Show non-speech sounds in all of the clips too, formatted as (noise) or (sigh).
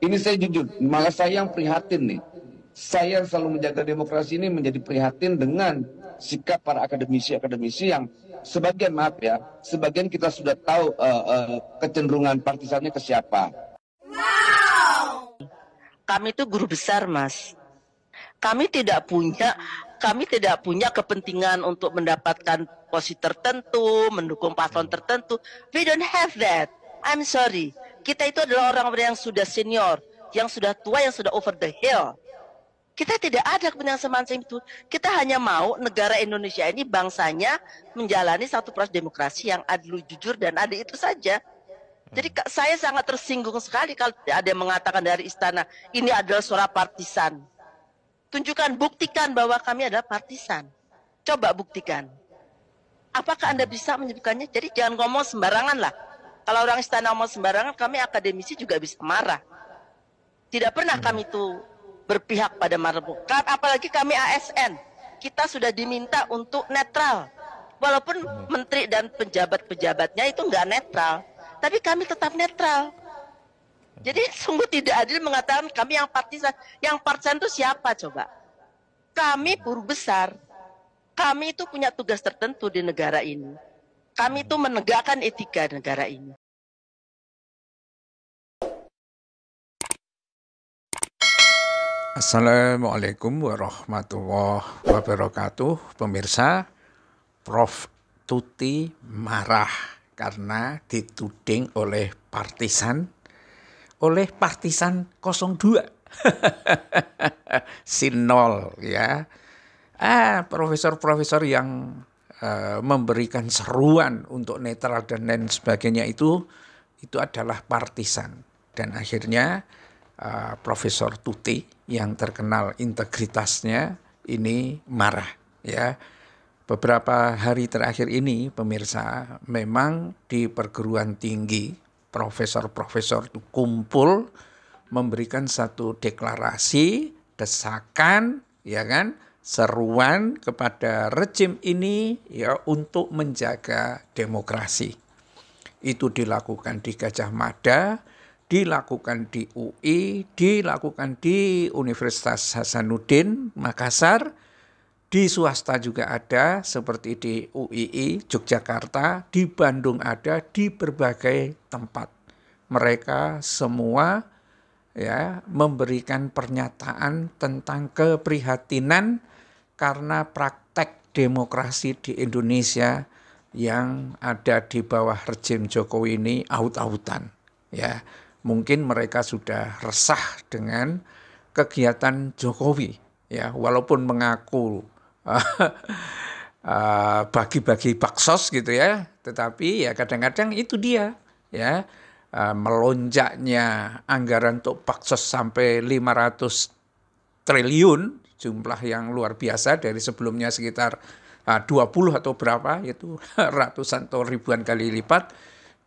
Ini saya jujur, malah saya yang prihatin nih. Saya yang selalu menjaga demokrasi ini menjadi prihatin dengan sikap para akademisi-akademisi yang sebagian maaf ya, sebagian kita sudah tahu uh, uh, kecenderungan partisannya ke siapa. Kami itu guru besar, Mas. Kami tidak punya kami tidak punya kepentingan untuk mendapatkan posisi tertentu, mendukung paslon tertentu. We don't have that. I'm sorry kita itu adalah orang-orang yang sudah senior, yang sudah tua, yang sudah over the hill. Kita tidak ada kepentingan semacam itu. Kita hanya mau negara Indonesia ini bangsanya menjalani satu proses demokrasi yang adil, jujur, dan adil itu saja. Jadi hmm. saya sangat tersinggung sekali kalau ada yang mengatakan dari istana ini adalah suara partisan. Tunjukkan, buktikan bahwa kami adalah partisan. Coba buktikan. Apakah Anda hmm. bisa menyebutkannya? Jadi jangan ngomong sembarangan lah. Kalau orang istana mau sembarangan, kami akademisi juga bisa marah. Tidak pernah hmm. kami itu berpihak pada marbuk. Kan apalagi kami ASN, kita sudah diminta untuk netral. Walaupun hmm. menteri dan pejabat-pejabatnya itu nggak netral, tapi kami tetap netral. Jadi hmm. sungguh tidak adil mengatakan kami yang partisan. Yang partisan itu siapa coba? Kami buruh besar. Kami itu punya tugas tertentu di negara ini kami itu menegakkan etika negara ini. Assalamualaikum warahmatullahi wabarakatuh. Pemirsa, Prof. Tuti marah karena dituding oleh partisan oleh partisan 02. (laughs) Sinol ya. Ah, profesor-profesor yang uh, memberikan seruan untuk netral dan lain sebagainya itu itu adalah partisan dan akhirnya Ah, Profesor Tuti yang terkenal integritasnya ini marah ya. Beberapa hari terakhir ini pemirsa memang di perguruan tinggi profesor-profesor itu kumpul memberikan satu deklarasi, desakan ya kan, seruan kepada rejim ini ya untuk menjaga demokrasi. Itu dilakukan di Gajah Mada, dilakukan di UI, dilakukan di Universitas Hasanuddin Makassar, di swasta juga ada seperti di UII Yogyakarta, di Bandung ada, di berbagai tempat. Mereka semua ya memberikan pernyataan tentang keprihatinan karena praktek demokrasi di Indonesia yang ada di bawah rejim Jokowi ini aut-autan ya mungkin mereka sudah resah dengan kegiatan Jokowi ya walaupun mengaku (laughs) eh, bagi-bagi uh, baksos gitu ya tetapi ya kadang-kadang itu dia ya uh, melonjaknya anggaran untuk baksos sampai 500 triliun jumlah yang luar biasa dari sebelumnya sekitar eh, uh, 20 atau berapa itu (laughs) ratusan atau ribuan kali lipat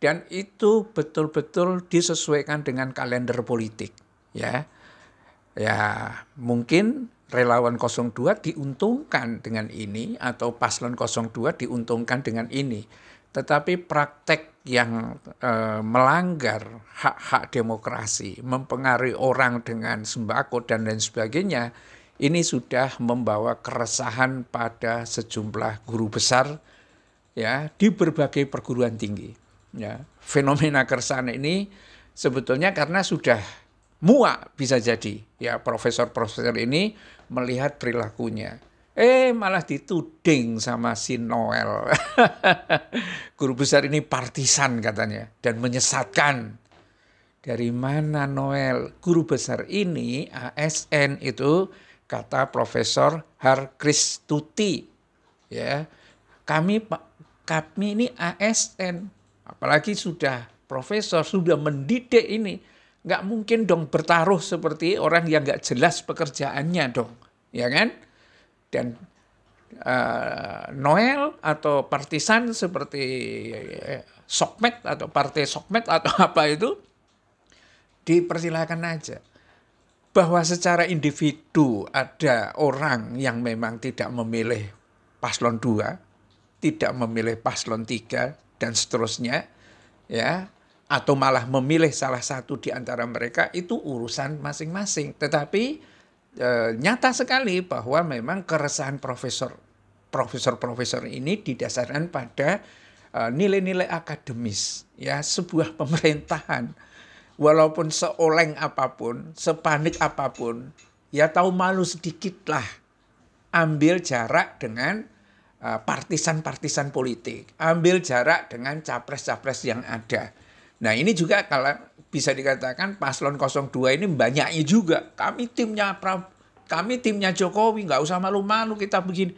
dan itu betul-betul disesuaikan dengan kalender politik ya ya mungkin relawan 02 diuntungkan dengan ini atau paslon 02 diuntungkan dengan ini tetapi praktek yang e, melanggar hak-hak demokrasi, mempengaruhi orang dengan sembako dan lain sebagainya, ini sudah membawa keresahan pada sejumlah guru besar ya di berbagai perguruan tinggi. Ya, fenomena keresahan ini sebetulnya karena sudah muak bisa jadi. Ya, profesor-profesor ini melihat perilakunya. Eh, malah dituding sama si Noel. (laughs) Guru besar ini partisan katanya dan menyesatkan. Dari mana Noel? Guru besar ini ASN itu kata Profesor Har Kristuti Ya, kami kami ini ASN Apalagi sudah profesor, sudah mendidik ini. Nggak mungkin dong bertaruh seperti orang yang nggak jelas pekerjaannya dong. Ya kan? Dan uh, Noel atau partisan seperti eh, Sokmet atau Partai Sokmet atau (laughs) apa itu, dipersilahkan aja bahwa secara individu ada orang yang memang tidak memilih paslon dua, tidak memilih paslon tiga dan seterusnya ya atau malah memilih salah satu di antara mereka itu urusan masing-masing. Tetapi e, nyata sekali bahwa memang keresahan profesor profesor-profesor ini didasarkan pada e, nilai-nilai akademis ya sebuah pemerintahan walaupun seoleng apapun, sepanik apapun, ya tahu malu sedikitlah ambil jarak dengan Eh, partisan-partisan politik, ambil jarak dengan capres-capres yang ada. Nah ini juga kalau bisa dikatakan paslon 02 ini banyaknya juga. Kami timnya kami timnya Jokowi, nggak usah malu-malu kita begini.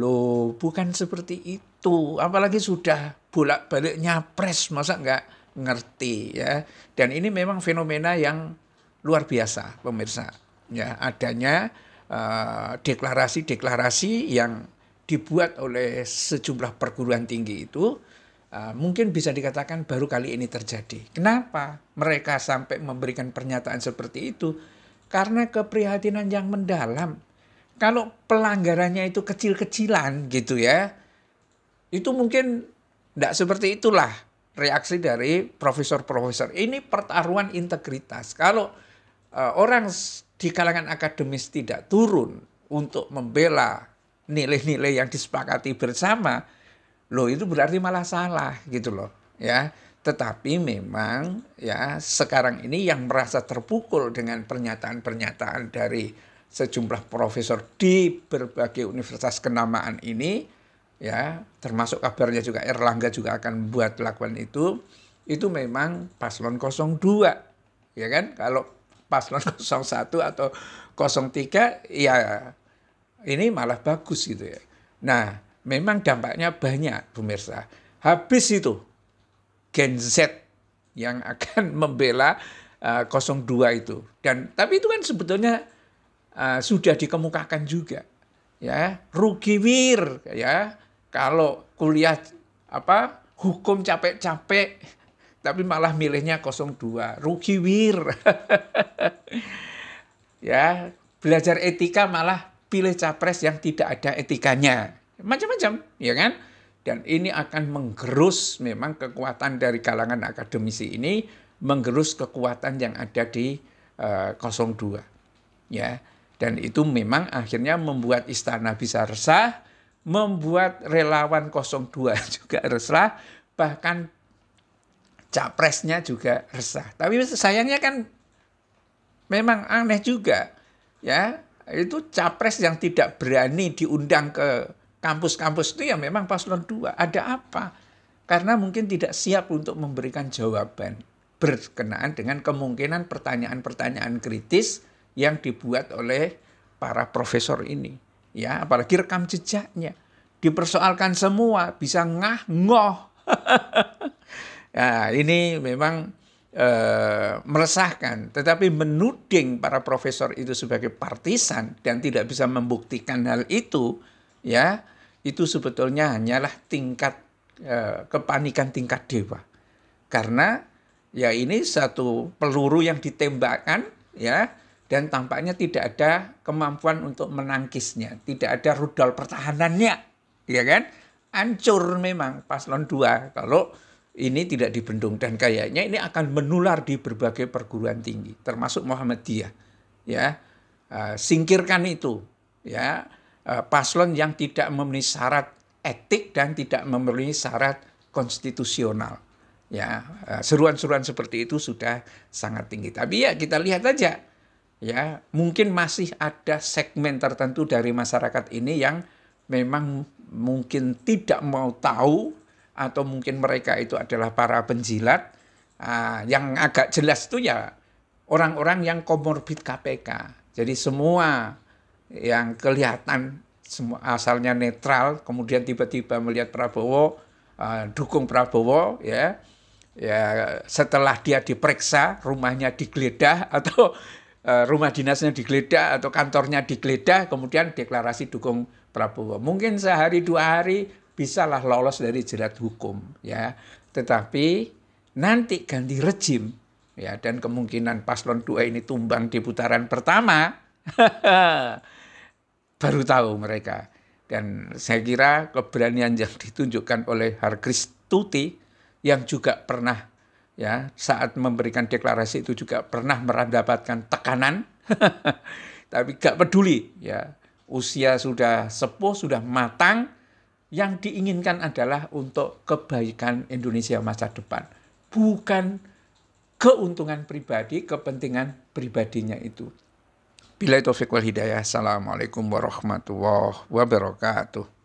Loh, bukan seperti itu. Apalagi sudah bolak-balik nyapres, masa nggak ngerti ya. Dan ini memang fenomena yang luar biasa pemirsa. Ya, adanya eh, deklarasi-deklarasi uh, deklarasi -deklarasi yang dibuat oleh sejumlah perguruan tinggi itu uh, mungkin bisa dikatakan baru kali ini terjadi. Kenapa mereka sampai memberikan pernyataan seperti itu? Karena keprihatinan yang mendalam. Kalau pelanggarannya itu kecil-kecilan gitu ya, itu mungkin tidak seperti itulah reaksi dari profesor-profesor. Ini pertaruhan integritas. Kalau uh, orang di kalangan akademis tidak turun untuk membela nilai-nilai yang disepakati bersama, loh itu berarti malah salah gitu loh, ya. Tetapi memang ya sekarang ini yang merasa terpukul dengan pernyataan-pernyataan dari sejumlah profesor di berbagai universitas kenamaan ini ya termasuk kabarnya juga Erlangga juga akan buat lakukan itu itu memang paslon 02 ya kan kalau paslon 01 (laughs) atau 03 ya ini malah bagus gitu ya. Nah, memang dampaknya banyak pemirsa. Habis itu Gen Z yang (laughs) akan membela uh, eh, 02 itu. Dan tapi itu kan sebetulnya uh, sudah dikemukakan juga ya. Rugi wir ya kalau kuliah apa hukum capek-capek (laughs) tapi malah milihnya 02. Rugi wir. (laughs) ya, belajar etika malah pilih capres yang tidak ada etikanya. Macam-macam, ya kan? Dan ini akan menggerus memang kekuatan dari kalangan akademisi ini, menggerus kekuatan yang ada di uh, eh, 02. Ya. Dan itu memang akhirnya membuat istana bisa resah, membuat relawan 02 (laughs) juga resah, bahkan capresnya juga resah. Tapi sayangnya kan memang aneh juga ya itu capres yang tidak berani diundang ke kampus-kampus itu ya memang paslon dua. Ada apa? Karena mungkin tidak siap untuk memberikan jawaban berkenaan dengan kemungkinan pertanyaan-pertanyaan kritis yang dibuat oleh para profesor ini. Ya, apalagi rekam jejaknya dipersoalkan semua, bisa ngah ngoh. (laughs) nah, ini memang Eh, meresahkan, tetapi menuding para profesor itu sebagai partisan dan tidak bisa membuktikan hal itu, ya itu sebetulnya hanyalah tingkat e, kepanikan tingkat dewa, karena ya ini satu peluru yang ditembakkan, ya dan tampaknya tidak ada kemampuan untuk menangkisnya, tidak ada rudal pertahanannya, ya kan? Ancur memang paslon dua kalau ini tidak dibendung dan kayaknya ini akan menular di berbagai perguruan tinggi termasuk Muhammadiyah ya eh, singkirkan itu ya eh, paslon yang tidak memenuhi syarat etik dan tidak memenuhi syarat konstitusional ya eh, seruan-seruan seperti itu sudah sangat tinggi tapi ya kita lihat aja ya mungkin masih ada segmen tertentu dari masyarakat ini yang memang mungkin tidak mau tahu atau mungkin mereka itu adalah para penjilat uh, yang agak jelas itu ya orang-orang yang komorbid KPK. Jadi semua yang kelihatan semua asalnya netral kemudian tiba-tiba melihat Prabowo uh, dukung Prabowo ya ya setelah dia diperiksa rumahnya digeledah atau uh, rumah dinasnya digeledah atau kantornya digeledah kemudian deklarasi dukung Prabowo mungkin sehari dua hari bisalah lolos dari jerat hukum ya. Tetapi nanti ganti rejim ya dan kemungkinan paslon 2 ini tumbang di putaran pertama (laughs) baru tahu mereka. Dan saya kira keberanian yang ditunjukkan oleh Harkris Tuti yang juga pernah ya saat memberikan deklarasi itu juga pernah mendapatkan tekanan (laughs) tapi gak peduli ya usia sudah sepuh sudah matang yang diinginkan adalah untuk kebaikan Indonesia masa depan, bukan keuntungan pribadi, kepentingan pribadinya itu. Bila itu wal hidayah. Assalamualaikum warahmatullahi wabarakatuh.